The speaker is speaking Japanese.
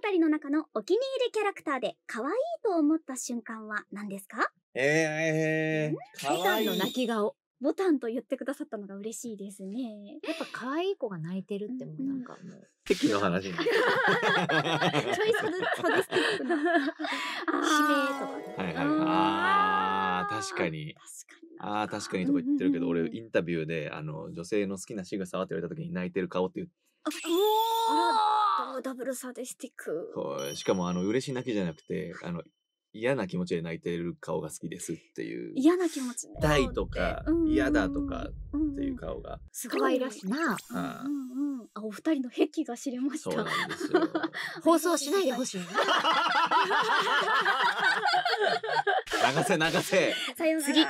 語の中のお気に入りキャラクターで可愛いと思った瞬間は何ですかえー、かわいい。の泣き顔。ボタンと言ってくださったのが嬉しいですね。やっぱ可愛い子が泣いてるってもうなんかもう。敵の話に。ちょいサデサデスティックな。指名とかね。はいはいああ、確かに。確かに。ああ、確かにとか言ってるけど、俺インタビューで、あの、女性の好きな仕草はって言われた時に泣いてる顔って言う。あおおるサディスティック。そうしかもあの嬉しい泣きじゃなくてあの嫌な気持ちで泣いてる顔が好きですっていう嫌な気持ち大とか嫌だとかっていう顔がすごいらしいな、うんうん、あお二人の癖が知れました 放送しないでほしい 流せ流せ次